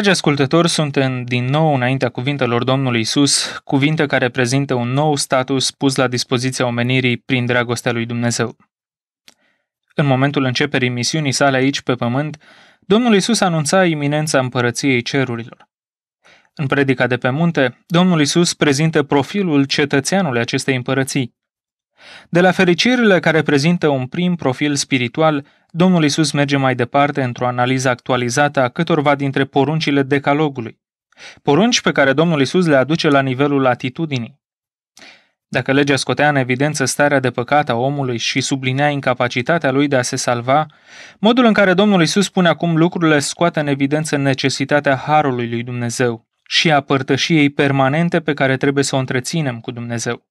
Dragi ascultători, suntem din nou înaintea cuvintelor Domnului Isus, cuvinte care prezintă un nou status pus la dispoziția omenirii prin dragostea lui Dumnezeu. În momentul începerii misiunii sale aici pe pământ, Domnul Isus anunța iminența împărăției cerurilor. În predica de pe munte, Domnul Isus prezintă profilul cetățeanului acestei împărății. De la fericirile care prezintă un prim profil spiritual, Domnul Isus merge mai departe într-o analiză actualizată a câtorva dintre poruncile decalogului. Porunci pe care Domnul Isus le aduce la nivelul atitudinii. Dacă legea scotea în evidență starea de păcat a omului și sublinea incapacitatea lui de a se salva, modul în care Domnul Isus spune acum lucrurile scoate în evidență necesitatea harului lui Dumnezeu și a părtășiei permanente pe care trebuie să o întreținem cu Dumnezeu.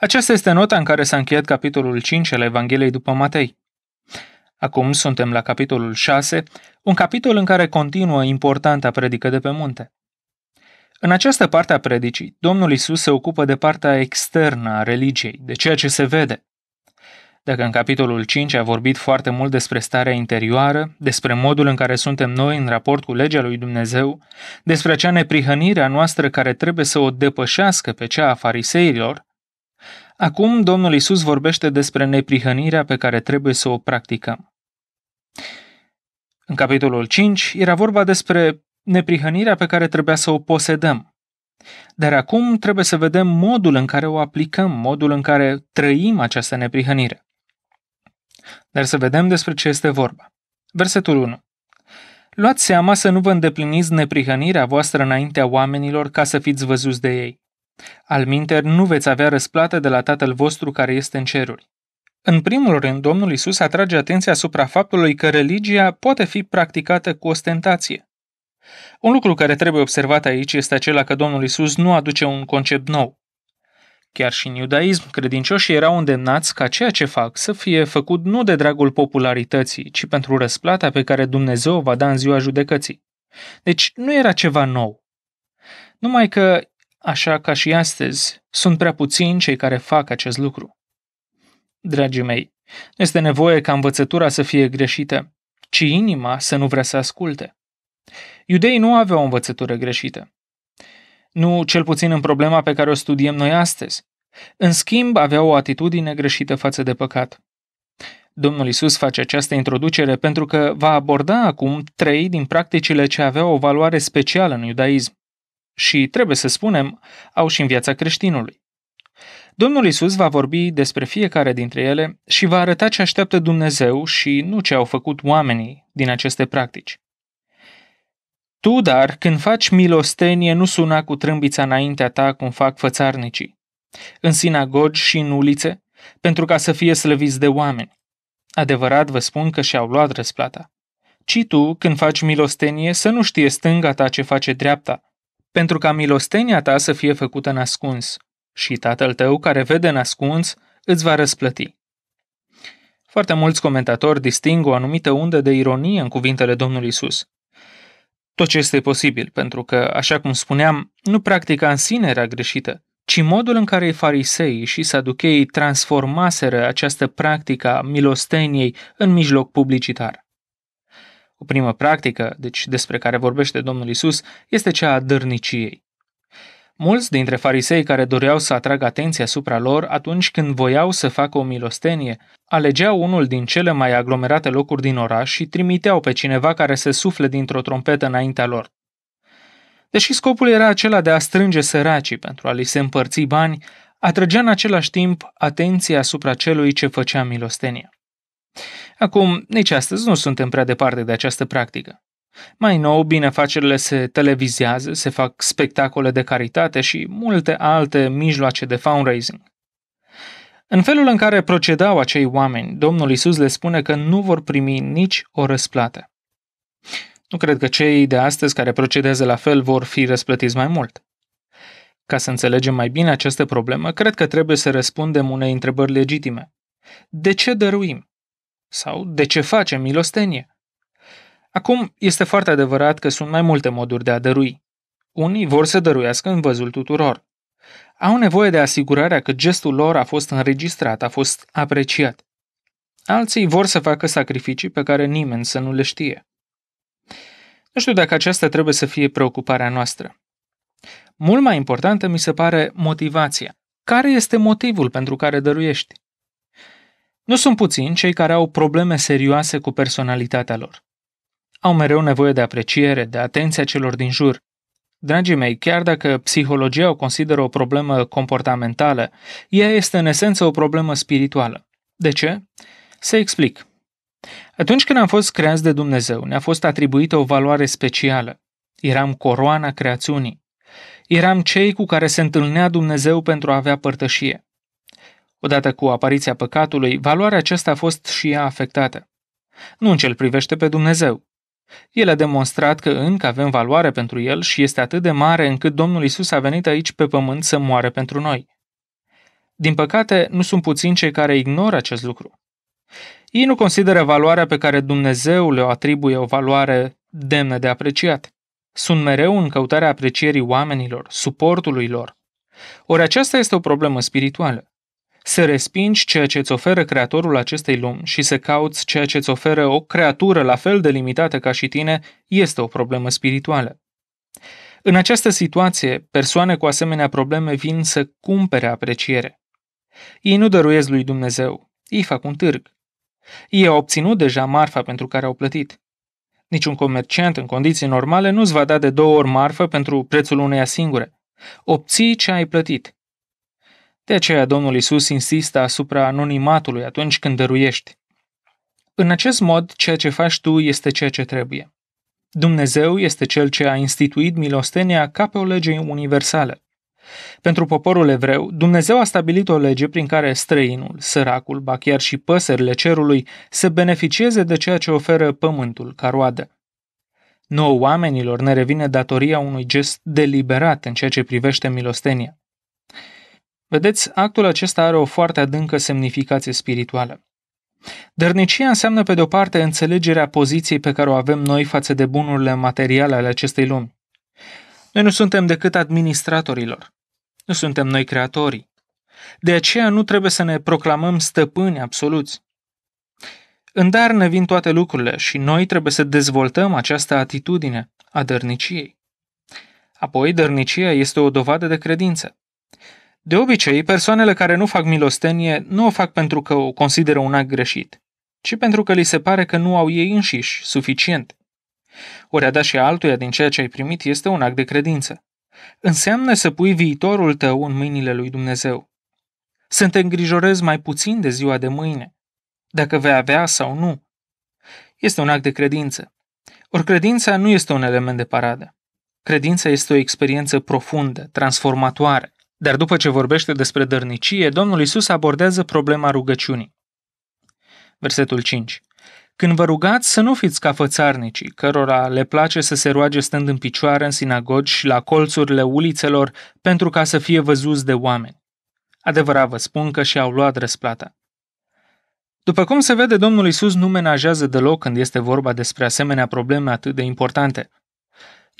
Aceasta este nota în care s-a încheiat capitolul 5 al Evangheliei după Matei. Acum suntem la capitolul 6, un capitol în care continuă importanta predică de pe munte. În această parte a predicii, Domnul Isus se ocupă de partea externă a religiei, de ceea ce se vede. Dacă în capitolul 5 a vorbit foarte mult despre starea interioară, despre modul în care suntem noi în raport cu legea lui Dumnezeu, despre acea neprihănire a noastră care trebuie să o depășească pe cea a fariseilor, Acum Domnul Isus vorbește despre neprihănirea pe care trebuie să o practicăm. În capitolul 5 era vorba despre neprihănirea pe care trebuia să o posedăm. Dar acum trebuie să vedem modul în care o aplicăm, modul în care trăim această neprihănire. Dar să vedem despre ce este vorba. Versetul 1. Luați seama să nu vă îndepliniți neprihănirea voastră înaintea oamenilor ca să fiți văzuți de ei. Alminter, nu veți avea răsplată de la Tatăl vostru care este în ceruri. În primul rând, Domnul Isus atrage atenția asupra faptului că religia poate fi practicată cu ostentație. Un lucru care trebuie observat aici este acela că Domnul Isus nu aduce un concept nou. Chiar și în iudaism, credincioșii erau îndemnați ca ceea ce fac să fie făcut nu de dragul popularității, ci pentru răsplata pe care Dumnezeu va da în ziua judecății. Deci nu era ceva nou. Numai că Așa ca și astăzi, sunt prea puțini cei care fac acest lucru. Dragii mei, este nevoie ca învățătura să fie greșită, ci inima să nu vrea să asculte. Iudeii nu aveau o învățătură greșită. Nu cel puțin în problema pe care o studiem noi astăzi. În schimb, aveau o atitudine greșită față de păcat. Domnul Isus face această introducere pentru că va aborda acum trei din practicile ce aveau o valoare specială în iudaism și, trebuie să spunem, au și în viața creștinului. Domnul Isus va vorbi despre fiecare dintre ele și va arăta ce așteaptă Dumnezeu și nu ce au făcut oamenii din aceste practici. Tu, dar, când faci milostenie, nu suna cu trâmbița înaintea ta cum fac fățarnicii, în sinagogi și în ulițe, pentru ca să fie slăviți de oameni. Adevărat vă spun că și-au luat răsplata. Ci tu, când faci milostenie, să nu știe stânga ta ce face dreapta, pentru ca milostenia ta să fie făcută nascuns și tatăl tău care vede nascuns îți va răsplăti. Foarte mulți comentatori disting o anumită undă de ironie în cuvintele Domnului Isus. Tot ce este posibil, pentru că, așa cum spuneam, nu practica în sine era greșită, ci modul în care fariseii și saducheii transformaseră această practică a milosteniei în mijloc publicitar. O primă practică, deci despre care vorbește Domnul Isus, este cea a dărniciei. Mulți dintre farisei care doreau să atragă atenția asupra lor atunci când voiau să facă o milostenie, alegeau unul din cele mai aglomerate locuri din oraș și trimiteau pe cineva care se sufle dintr-o trompetă înaintea lor. Deși scopul era acela de a strânge săracii pentru a li se împărți bani, atrăgea în același timp atenția asupra celui ce făcea milostenia. Acum, nici astăzi nu suntem prea departe de această practică. Mai nou, binefacerile se televizează, se fac spectacole de caritate și multe alte mijloace de fundraising. În felul în care procedau acei oameni, Domnul Isus le spune că nu vor primi nici o răsplată. Nu cred că cei de astăzi care procedează la fel vor fi răsplătiți mai mult. Ca să înțelegem mai bine această problemă, cred că trebuie să răspundem unei întrebări legitime. De ce dăruim? Sau de ce face milostenie? Acum, este foarte adevărat că sunt mai multe moduri de a dărui. Unii vor să dăruiască în văzul tuturor. Au nevoie de asigurarea că gestul lor a fost înregistrat, a fost apreciat. Alții vor să facă sacrificii pe care nimeni să nu le știe. Nu știu dacă aceasta trebuie să fie preocuparea noastră. Mult mai importantă mi se pare motivația. Care este motivul pentru care dăruiești? Nu sunt puțini cei care au probleme serioase cu personalitatea lor. Au mereu nevoie de apreciere, de atenția celor din jur. Dragii mei, chiar dacă psihologia o consideră o problemă comportamentală, ea este în esență o problemă spirituală. De ce? Să explic. Atunci când am fost creați de Dumnezeu, ne-a fost atribuită o valoare specială. Eram coroana creațiunii. Eram cei cu care se întâlnea Dumnezeu pentru a avea părtășie. Odată cu apariția păcatului, valoarea acesta a fost și ea afectată. Nu în ce privește pe Dumnezeu. El a demonstrat că încă avem valoare pentru el și este atât de mare încât Domnul Isus a venit aici pe pământ să moare pentru noi. Din păcate, nu sunt puțini cei care ignoră acest lucru. Ei nu consideră valoarea pe care Dumnezeu le-o atribuie o valoare demnă de apreciat. Sunt mereu în căutarea aprecierii oamenilor, suportului lor. Ori aceasta este o problemă spirituală să respingi ceea ce îți oferă creatorul acestei lumi și să cauți ceea ce îți oferă o creatură la fel de limitată ca și tine este o problemă spirituală. În această situație, persoane cu asemenea probleme vin să cumpere apreciere. Ei nu dăruiesc lui Dumnezeu, ei fac un târg. Ei au obținut deja marfa pentru care au plătit. Niciun comerciant în condiții normale nu-ți va da de două ori marfă pentru prețul uneia singure. Obții ce ai plătit, de aceea Domnul Isus insistă asupra anonimatului atunci când dăruiești. În acest mod, ceea ce faci tu este ceea ce trebuie. Dumnezeu este cel ce a instituit milostenia ca pe o lege universală. Pentru poporul evreu, Dumnezeu a stabilit o lege prin care străinul, săracul, ba chiar și păsările cerului să beneficieze de ceea ce oferă pământul ca roadă. Nouă oamenilor ne revine datoria unui gest deliberat în ceea ce privește milostenia. Vedeți, actul acesta are o foarte adâncă semnificație spirituală. Dărnicia înseamnă, pe de-o parte, înțelegerea poziției pe care o avem noi față de bunurile materiale ale acestei lumi. Noi nu suntem decât administratorilor. Nu suntem noi creatorii. De aceea nu trebuie să ne proclamăm stăpâni absoluți. În dar ne vin toate lucrurile și noi trebuie să dezvoltăm această atitudine a dărniciei. Apoi, dărnicia este o dovadă de credință. De obicei, persoanele care nu fac milostenie nu o fac pentru că o consideră un act greșit, ci pentru că li se pare că nu au ei înșiși suficient. Ori a da și altuia din ceea ce ai primit este un act de credință. Înseamnă să pui viitorul tău în mâinile lui Dumnezeu. Să te îngrijorezi mai puțin de ziua de mâine, dacă vei avea sau nu. Este un act de credință. Ori credința nu este un element de paradă. Credința este o experiență profundă, transformatoare, dar după ce vorbește despre dărnicie, Domnul Isus abordează problema rugăciunii. Versetul 5. Când vă rugați să nu fiți ca fățarnicii, cărora le place să se roage stând în picioare în sinagogi și la colțurile ulițelor pentru ca să fie văzuți de oameni. Adevărat vă spun că și-au luat răsplata. După cum se vede, Domnul Isus nu menajează deloc când este vorba despre asemenea probleme atât de importante.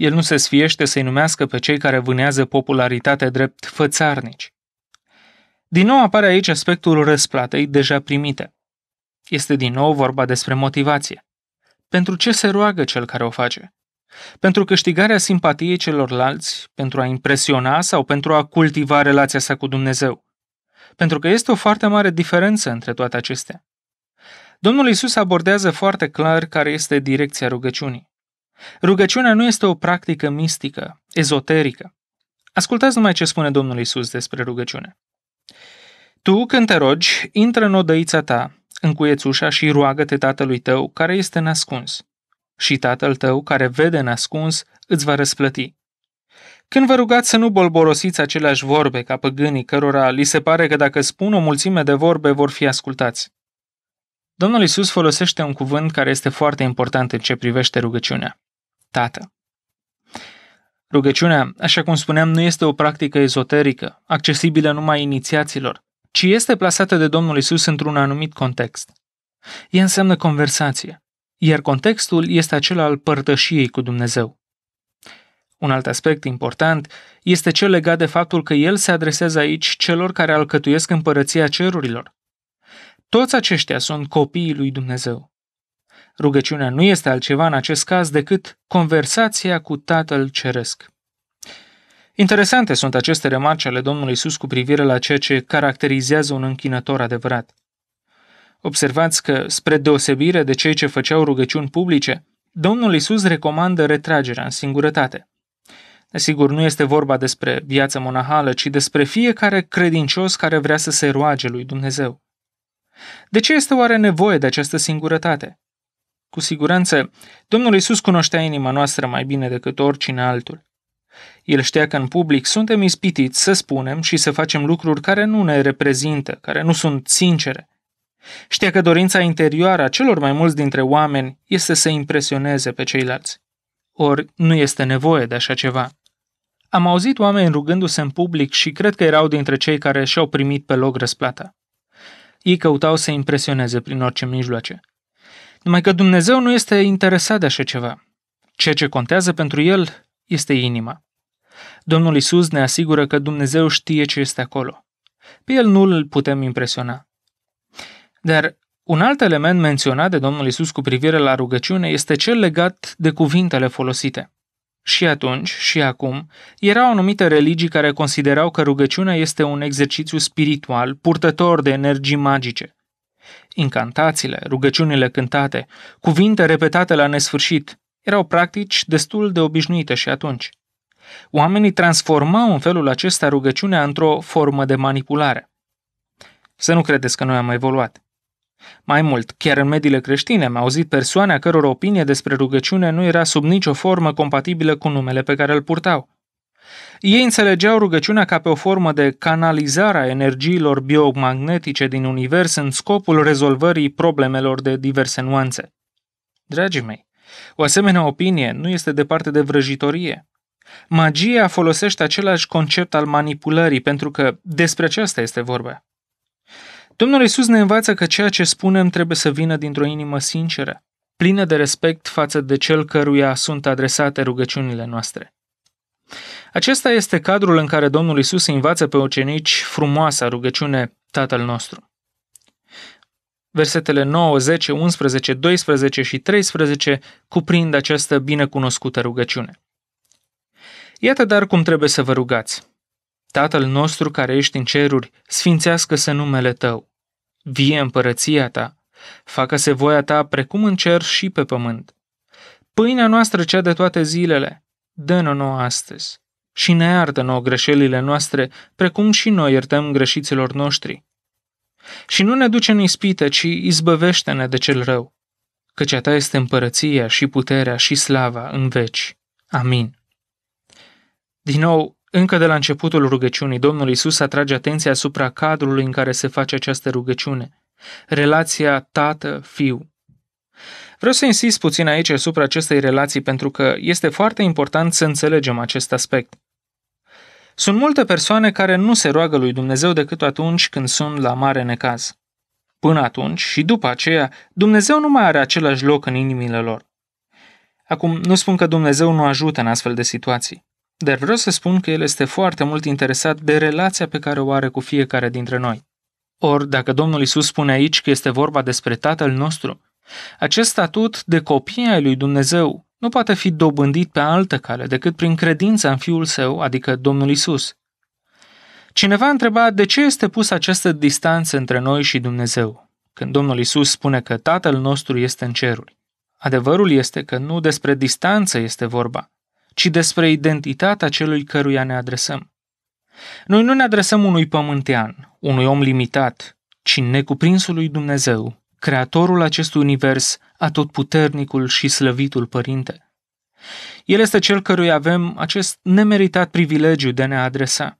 El nu se sfiește să-i numească pe cei care vânează popularitate drept fățarnici. Din nou apare aici aspectul răsplatei deja primite. Este din nou vorba despre motivație. Pentru ce se roagă cel care o face? Pentru câștigarea simpatiei celorlalți, pentru a impresiona sau pentru a cultiva relația sa cu Dumnezeu. Pentru că este o foarte mare diferență între toate acestea. Domnul Isus abordează foarte clar care este direcția rugăciunii. Rugăciunea nu este o practică mistică, ezoterică. Ascultați numai ce spune Domnul Isus despre rugăciune. Tu, când te rogi, intră în odăița ta, încuieți ușa și roagă-te tatălui tău care este nascuns. Și tatăl tău care vede nascuns îți va răsplăti. Când vă rugați să nu bolborosiți aceleași vorbe ca păgânii cărora li se pare că dacă spun o mulțime de vorbe vor fi ascultați. Domnul Isus folosește un cuvânt care este foarte important în ce privește rugăciunea. Tată. Rugăciunea, așa cum spuneam, nu este o practică ezoterică, accesibilă numai inițiaților, ci este plasată de Domnul Isus într-un anumit context. Ea înseamnă conversație, iar contextul este acela al părtășiei cu Dumnezeu. Un alt aspect important este cel legat de faptul că el se adresează aici celor care alcătuiesc împărăția cerurilor. Toți aceștia sunt copiii lui Dumnezeu. Rugăciunea nu este altceva în acest caz decât conversația cu Tatăl Ceresc. Interesante sunt aceste remarci ale Domnului Isus cu privire la ceea ce caracterizează un închinător adevărat. Observați că, spre deosebire de cei ce făceau rugăciuni publice, Domnul Isus recomandă retragerea în singurătate. Desigur, nu este vorba despre viață monahală, ci despre fiecare credincios care vrea să se roage lui Dumnezeu. De ce este oare nevoie de această singurătate? Cu siguranță, Domnul Isus cunoștea inima noastră mai bine decât oricine altul. El știa că în public suntem ispitiți să spunem și să facem lucruri care nu ne reprezintă, care nu sunt sincere. Știa că dorința interioară a celor mai mulți dintre oameni este să impresioneze pe ceilalți. Ori nu este nevoie de așa ceva. Am auzit oameni rugându-se în public și cred că erau dintre cei care și-au primit pe loc răsplata. Ei căutau să impresioneze prin orice mijloace. Numai că Dumnezeu nu este interesat de așa ceva. Ceea ce contează pentru el este inima. Domnul Isus ne asigură că Dumnezeu știe ce este acolo. Pe el nu îl putem impresiona. Dar un alt element menționat de Domnul Isus cu privire la rugăciune este cel legat de cuvintele folosite. Și atunci, și acum, erau anumite religii care considerau că rugăciunea este un exercițiu spiritual, purtător de energii magice, Incantațiile, rugăciunile cântate, cuvinte repetate la nesfârșit, erau practici destul de obișnuite și atunci. Oamenii transformau în felul acesta rugăciunea într-o formă de manipulare. Să nu credeți că noi am evoluat. Mai mult, chiar în mediile creștine am auzit persoane a căror opinie despre rugăciune nu era sub nicio formă compatibilă cu numele pe care îl purtau – ei înțelegeau rugăciunea ca pe o formă de canalizare a energiilor biomagnetice din univers în scopul rezolvării problemelor de diverse nuanțe. Dragii mei, o asemenea opinie nu este departe de vrăjitorie. Magia folosește același concept al manipulării, pentru că despre aceasta este vorba. Domnul Isus ne învață că ceea ce spunem trebuie să vină dintr-o inimă sinceră, plină de respect față de cel căruia sunt adresate rugăciunile noastre. Acesta este cadrul în care Domnul Isus îi învață pe ucenici frumoasa rugăciune Tatăl nostru. Versetele 9, 10, 11, 12 și 13 cuprind această binecunoscută rugăciune. Iată dar cum trebuie să vă rugați. Tatăl nostru care ești în ceruri, sfințească-se numele tău. Vie împărăția ta. Facă-se voia ta precum în cer și pe pământ. Pâinea noastră cea de toate zilele, dă-ne nouă astăzi și ne iartă nouă greșelile noastre, precum și noi iertăm greșiților noștri. Și nu ne duce în ispită, ci izbăvește-ne de cel rău, căci a ta este împărăția și puterea și slava în veci. Amin. Din nou, încă de la începutul rugăciunii, Domnul Isus atrage atenția asupra cadrului în care se face această rugăciune. Relația tată-fiu, Vreau să insist puțin aici asupra acestei relații pentru că este foarte important să înțelegem acest aspect. Sunt multe persoane care nu se roagă lui Dumnezeu decât atunci când sunt la mare necaz. Până atunci și după aceea, Dumnezeu nu mai are același loc în inimile lor. Acum, nu spun că Dumnezeu nu ajută în astfel de situații, dar vreau să spun că El este foarte mult interesat de relația pe care o are cu fiecare dintre noi. Ori, dacă Domnul Isus spune aici că este vorba despre Tatăl nostru, acest statut de copii ai lui Dumnezeu nu poate fi dobândit pe altă cale decât prin credința în Fiul Său, adică Domnul Isus. Cineva întrebat de ce este pus această distanță între noi și Dumnezeu, când Domnul Isus spune că Tatăl nostru este în ceruri. Adevărul este că nu despre distanță este vorba, ci despre identitatea celui căruia ne adresăm. Noi nu ne adresăm unui pământean, unui om limitat, ci necuprinsului Dumnezeu, creatorul acestui univers, atotputernicul și slăvitul Părinte. El este cel căruia avem acest nemeritat privilegiu de a ne adresa.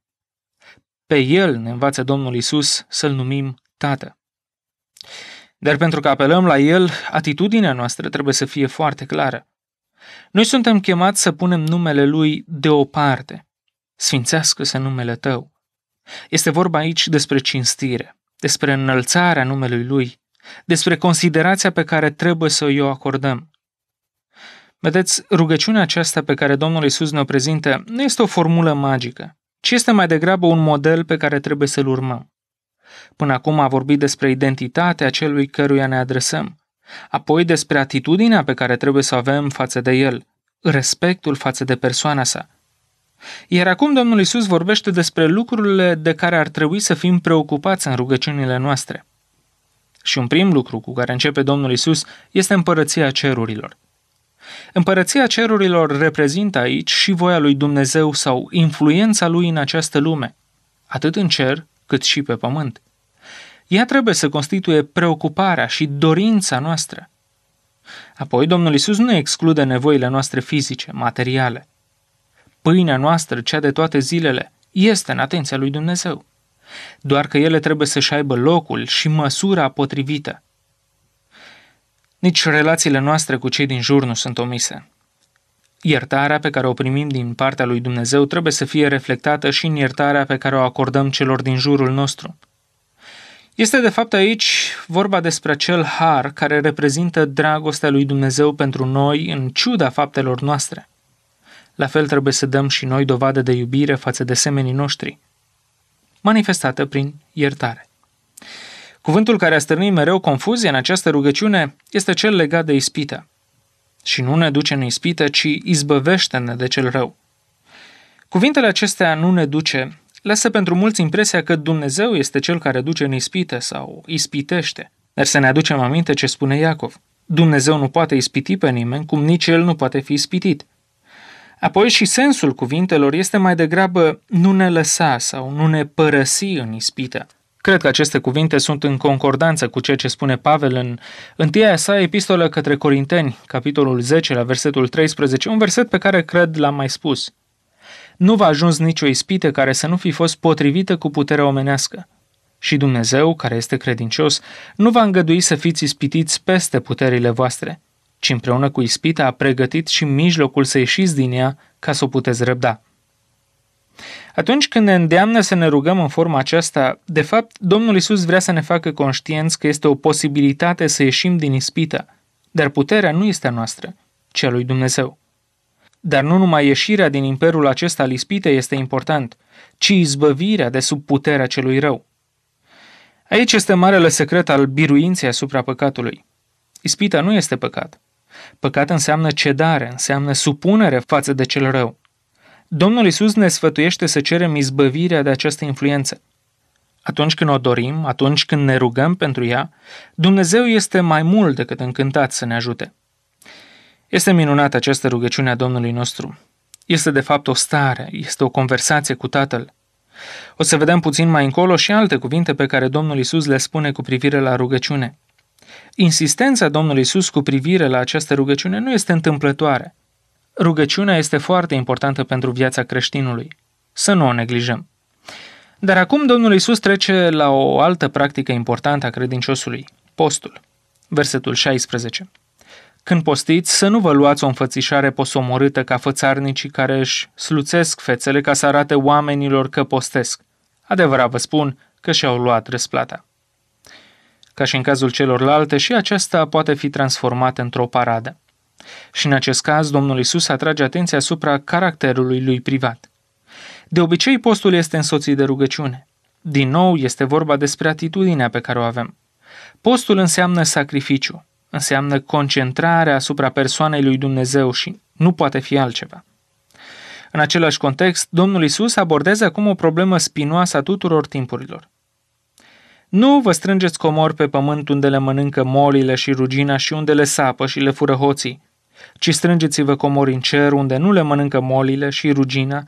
Pe el ne învață Domnul Isus să-l numim Tată. Dar pentru că apelăm la el, atitudinea noastră trebuie să fie foarte clară. Noi suntem chemați să punem numele lui deoparte. Sfințească-se numele tău. Este vorba aici despre cinstire, despre înălțarea numelui lui, despre considerația pe care trebuie să o acordăm. Vedeți, rugăciunea aceasta pe care Domnul Isus ne-o prezintă nu este o formulă magică, ci este mai degrabă un model pe care trebuie să-l urmăm. Până acum a vorbit despre identitatea celui căruia ne adresăm, apoi despre atitudinea pe care trebuie să o avem față de el, respectul față de persoana sa. Iar acum Domnul Isus vorbește despre lucrurile de care ar trebui să fim preocupați în rugăciunile noastre. Și un prim lucru cu care începe Domnul Isus este împărăția cerurilor. Împărăția cerurilor reprezintă aici și voia lui Dumnezeu sau influența lui în această lume, atât în cer cât și pe pământ. Ea trebuie să constituie preocuparea și dorința noastră. Apoi, Domnul Isus nu exclude nevoile noastre fizice, materiale. Pâinea noastră, cea de toate zilele, este în atenția lui Dumnezeu doar că ele trebuie să-și aibă locul și măsura potrivită. Nici relațiile noastre cu cei din jur nu sunt omise. Iertarea pe care o primim din partea lui Dumnezeu trebuie să fie reflectată și în iertarea pe care o acordăm celor din jurul nostru. Este de fapt aici vorba despre acel har care reprezintă dragostea lui Dumnezeu pentru noi în ciuda faptelor noastre. La fel trebuie să dăm și noi dovadă de iubire față de semenii noștri – manifestată prin iertare. Cuvântul care a stârnit mereu confuzie în această rugăciune este cel legat de ispită. Și nu ne duce în ispită, ci izbăvește-ne de cel rău. Cuvintele acestea nu ne duce lasă pentru mulți impresia că Dumnezeu este cel care duce în ispită sau ispitește. Dar să ne aducem aminte ce spune Iacov. Dumnezeu nu poate ispiti pe nimeni, cum nici el nu poate fi ispitit. Apoi și sensul cuvintelor este mai degrabă nu ne lăsa sau nu ne părăsi în ispită. Cred că aceste cuvinte sunt în concordanță cu ceea ce spune Pavel în întâia sa epistolă către Corinteni, capitolul 10, la versetul 13, un verset pe care cred l-am mai spus. Nu v-a ajuns nicio ispită care să nu fi fost potrivită cu puterea omenească. Și Dumnezeu, care este credincios, nu va îngădui să fiți ispitiți peste puterile voastre, ci împreună cu ispita a pregătit și mijlocul să ieșiți din ea ca să o puteți răbda. Atunci când ne îndeamnă să ne rugăm în forma aceasta, de fapt, Domnul Isus vrea să ne facă conștienți că este o posibilitate să ieșim din ispită, dar puterea nu este a noastră, ci a lui Dumnezeu. Dar nu numai ieșirea din imperiul acesta al ispitei este important, ci izbăvirea de sub puterea celui rău. Aici este marele secret al biruinței asupra păcatului. Ispita nu este păcat, Păcat înseamnă cedare, înseamnă supunere față de cel rău. Domnul Isus ne sfătuiește să cerem izbăvirea de această influență. Atunci când o dorim, atunci când ne rugăm pentru ea, Dumnezeu este mai mult decât încântat să ne ajute. Este minunată această rugăciune a Domnului nostru. Este de fapt o stare, este o conversație cu Tatăl. O să vedem puțin mai încolo și alte cuvinte pe care Domnul Isus le spune cu privire la rugăciune. Insistența Domnului Isus cu privire la această rugăciune nu este întâmplătoare. Rugăciunea este foarte importantă pentru viața creștinului. Să nu o neglijăm. Dar acum Domnul Isus trece la o altă practică importantă a credinciosului, postul. Versetul 16. Când postiți, să nu vă luați o înfățișare posomorâtă ca fățarnicii care își sluțesc fețele ca să arate oamenilor că postesc. Adevărat vă spun că și-au luat răsplata. Ca și în cazul celorlalte, și aceasta poate fi transformată într-o paradă. Și în acest caz, Domnul Isus atrage atenția asupra caracterului lui privat. De obicei, postul este însoțit de rugăciune. Din nou, este vorba despre atitudinea pe care o avem. Postul înseamnă sacrificiu, înseamnă concentrarea asupra persoanei lui Dumnezeu și nu poate fi altceva. În același context, Domnul Isus abordează acum o problemă spinoasă a tuturor timpurilor. Nu vă strângeți comori pe pământ unde le mănâncă molile și rugina și unde le sapă și le fură hoții, ci strângeți-vă comori în cer unde nu le mănâncă molile și rugina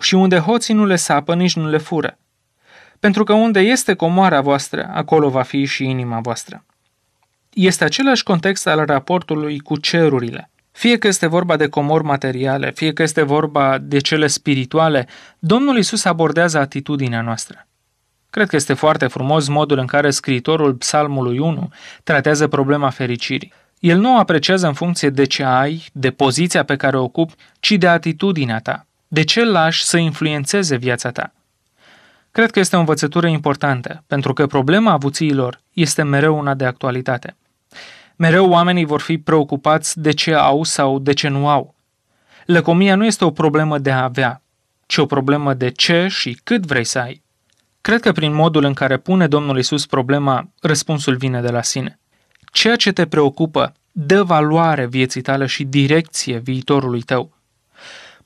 și unde hoții nu le sapă, nici nu le fură. Pentru că unde este comoara voastră, acolo va fi și inima voastră. Este același context al raportului cu cerurile. Fie că este vorba de comori materiale, fie că este vorba de cele spirituale, Domnul Isus abordează atitudinea noastră. Cred că este foarte frumos modul în care scriitorul Psalmului 1 tratează problema fericirii. El nu o apreciază în funcție de ce ai, de poziția pe care o ocupi, ci de atitudinea ta. De ce lași să influențeze viața ta? Cred că este o învățătură importantă, pentru că problema avuțiilor este mereu una de actualitate. Mereu oamenii vor fi preocupați de ce au sau de ce nu au. Lăcomia nu este o problemă de a avea, ci o problemă de ce și cât vrei să ai. Cred că prin modul în care pune Domnul Isus problema, răspunsul vine de la sine. Ceea ce te preocupă dă valoare vieții tale și direcție viitorului tău.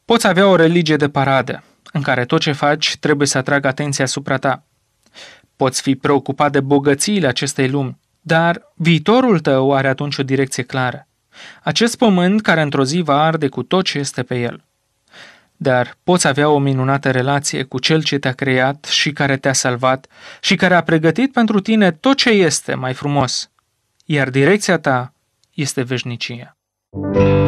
Poți avea o religie de paradă, în care tot ce faci trebuie să atragă atenția asupra ta. Poți fi preocupat de bogățiile acestei lumi, dar viitorul tău are atunci o direcție clară. Acest pământ care într-o zi va arde cu tot ce este pe el dar poți avea o minunată relație cu Cel ce te-a creat și care te-a salvat și care a pregătit pentru tine tot ce este mai frumos, iar direcția ta este veșnicia. thank you